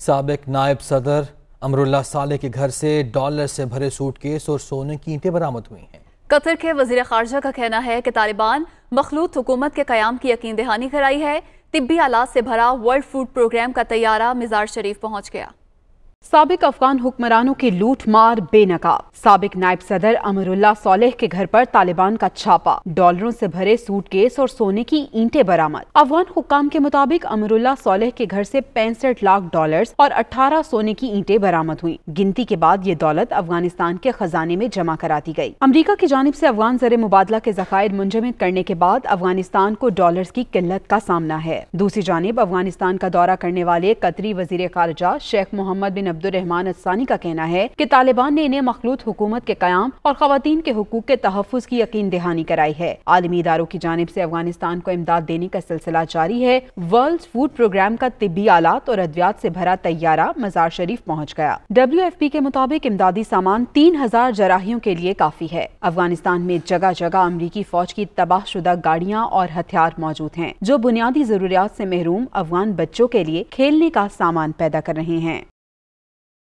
सबक नायब सदर अमरुल्ला साले के घर से डॉलर से भरे सूटकेस और सोने की ईंटें बरामद हुई हैं कतर के वजीर खारजा का कहना है कि तालिबान मखलूत हुकूमत के क्याम की यकीन दहानी कराई है तिब्बी आलात से भरा वर्ल्ड फूड प्रोग्राम का तैयारा मिजार शरीफ पहुँच गया सबक अफगान हुक्मरानों की मार बेनकाब सबक नायब सदर अमरुल्ला सोलेह के घर पर तालिबान का छापा डॉलरों से भरे सूटकेस और सोने की ईंटें बरामद अफगान हुकाम के मुताबिक अमरुल्ला सोलेह के घर से पैंसठ लाख डॉलर्स और 18 सोने की ईंटें बरामद हुई गिनती के बाद ये दौलत अफगानिस्तान के खजाने में जमा करा दी गयी अमरीका की जानब ऐसी अफगान जर मुबादला के जखायर मुंजमद करने के बाद अफगानिस्तान को डॉलर की किल्लत का सामना है दूसरी जानब अफगानिस्तान का दौरा करने वाले कतरी वजीर खारजा शेख मोहम्मद बिन अब्दुलरहमान अस्सानी का कहना है की तालिबान ने इन्हें मखलूत हुकूमत के क्याम और खातन के हकूक के तहफ़ की यकीन दहानी कराई है आलमी इदारों की जानब ऐसी अफगानिस्तान को इमदाद देने का सिलसिला जारी है वर्ल्ड फूड प्रोग्राम का तिबी आलात और अद्वियात ऐसी भरा तैयारा मजार शरीफ पहुँच गया डब्ल्यू एफ पी के मुताबिक इमदादी सामान तीन हजार जराहियों के लिए काफी है अफगानिस्तान में जगह जगह अमरीकी फौज की तबाह शुदा गाड़ियाँ और हथियार मौजूद हैं जो बुनियादी जरूरियात से महरूम अफगान बच्चों के लिए खेलने का सामान पैदा कर रहे हैं